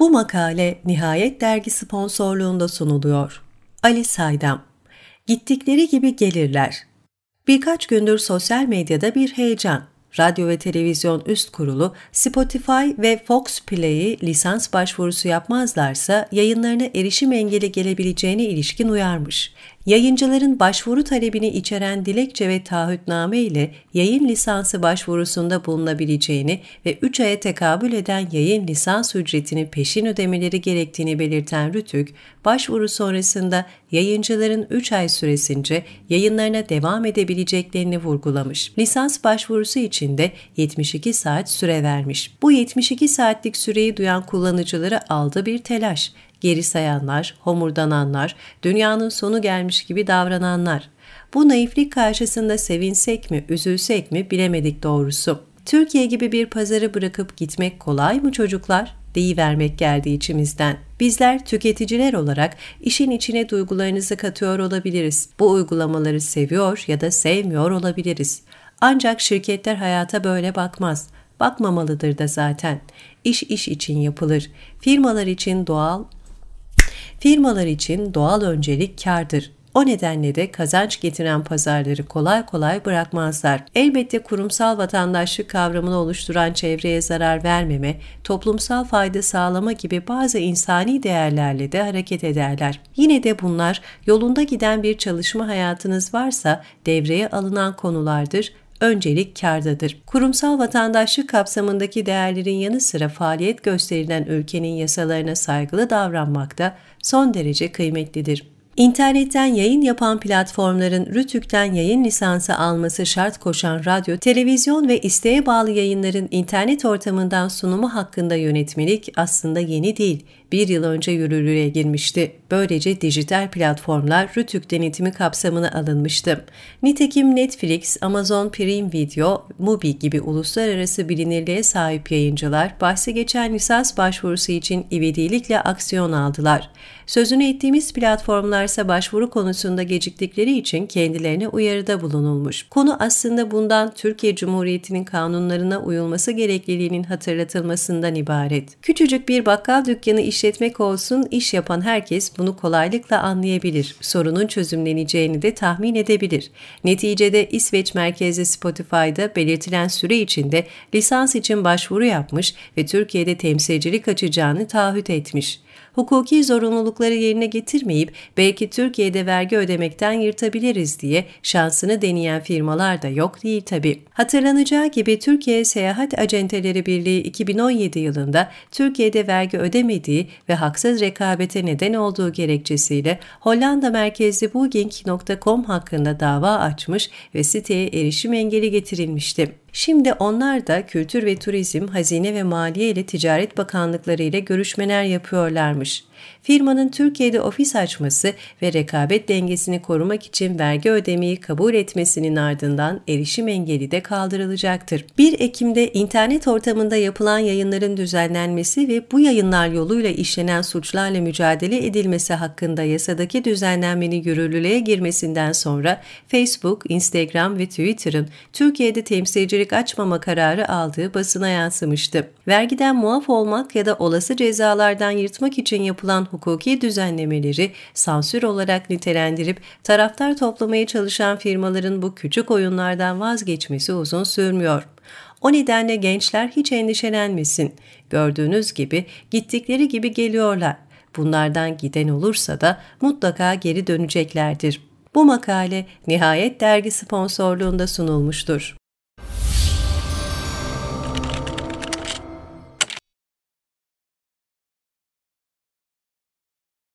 Bu makale Nihayet Dergi sponsorluğunda sunuluyor. Ali Saydam Gittikleri gibi gelirler. Birkaç gündür sosyal medyada bir heyecan. Radyo ve Televizyon Üst Kurulu Spotify ve Fox Play'i lisans başvurusu yapmazlarsa yayınlarına erişim engeli gelebileceğine ilişkin uyarmış yayıncıların başvuru talebini içeren dilekçe ve taahhütname ile yayın lisansı başvurusunda bulunabileceğini ve 3 aya tekabül eden yayın lisans ücretini peşin ödemeleri gerektiğini belirten Rütük, başvuru sonrasında yayıncıların 3 ay süresince yayınlarına devam edebileceklerini vurgulamış. Lisans başvurusu için de 72 saat süre vermiş. Bu 72 saatlik süreyi duyan kullanıcıları aldı bir telaş geri sayanlar, homurdananlar, dünyanın sonu gelmiş gibi davrananlar. Bu naiflik karşısında sevinsek mi, üzülsek mi bilemedik doğrusu. Türkiye gibi bir pazarı bırakıp gitmek kolay mı çocuklar? vermek geldi içimizden. Bizler tüketiciler olarak işin içine duygularınızı katıyor olabiliriz. Bu uygulamaları seviyor ya da sevmiyor olabiliriz. Ancak şirketler hayata böyle bakmaz. Bakmamalıdır da zaten. İş iş için yapılır. Firmalar için doğal, firmalar için doğal öncelik kardır. O nedenle de kazanç getiren pazarları kolay kolay bırakmazlar. Elbette kurumsal vatandaşlık kavramını oluşturan çevreye zarar vermeme, toplumsal fayda sağlama gibi bazı insani değerlerle de hareket ederler. Yine de bunlar yolunda giden bir çalışma hayatınız varsa devreye alınan konulardır öncelik kârdadır. Kurumsal vatandaşlık kapsamındaki değerlerin yanı sıra faaliyet gösterilen ülkenin yasalarına saygılı davranmak da son derece kıymetlidir. İnternetten yayın yapan platformların Rütük'ten yayın lisansı alması şart koşan radyo, televizyon ve isteğe bağlı yayınların internet ortamından sunumu hakkında yönetmelik aslında yeni değil bir yıl önce yürürlüğe girmişti. Böylece dijital platformlar Rütük denetimi kapsamına alınmıştı. Nitekim Netflix, Amazon Prime Video, Mubi gibi uluslararası bilinirliğe sahip yayıncılar bahsi geçen lisans başvurusu için ivedilikle aksiyon aldılar. Sözünü ettiğimiz platformlarsa başvuru konusunda geciktikleri için kendilerine uyarıda bulunulmuş. Konu aslında bundan Türkiye Cumhuriyeti'nin kanunlarına uyulması gerekliliğinin hatırlatılmasından ibaret. Küçücük bir bakkal dükkanı iş işletmek olsun, iş yapan herkes bunu kolaylıkla anlayabilir, sorunun çözümleneceğini de tahmin edebilir. Neticede İsveç merkezli Spotify'da belirtilen süre içinde lisans için başvuru yapmış ve Türkiye'de temsilcilik açacağını taahhüt etmiş hukuki zorunlulukları yerine getirmeyip belki Türkiye'de vergi ödemekten yırtabiliriz diye şansını deneyen firmalar da yok değil tabi. Hatırlanacağı gibi Türkiye Seyahat Acenteleri Birliği 2017 yılında Türkiye'de vergi ödemediği ve haksız rekabete neden olduğu gerekçesiyle Hollanda merkezli Booking.com hakkında dava açmış ve siteye erişim engeli getirilmişti. Şimdi onlar da Kültür ve Turizm, Hazine ve Maliye ile Ticaret Bakanlıkları ile görüşmeler yapıyorlarmış. Firmanın Türkiye'de ofis açması ve rekabet dengesini korumak için vergi ödemeyi kabul etmesinin ardından erişim engeli de kaldırılacaktır. 1 Ekim'de internet ortamında yapılan yayınların düzenlenmesi ve bu yayınlar yoluyla işlenen suçlarla mücadele edilmesi hakkında yasadaki düzenlenmenin yürürlülüğe girmesinden sonra Facebook, Instagram ve Twitter'ın Türkiye'de temsilci içerik açmama kararı aldığı basına yansımıştı. Vergiden muaf olmak ya da olası cezalardan yırtmak için yapılan hukuki düzenlemeleri sansür olarak nitelendirip taraftar toplamaya çalışan firmaların bu küçük oyunlardan vazgeçmesi uzun sürmüyor. O nedenle gençler hiç endişelenmesin. Gördüğünüz gibi gittikleri gibi geliyorlar. Bunlardan giden olursa da mutlaka geri döneceklerdir. Bu makale Nihayet Dergi sponsorluğunda sunulmuştur.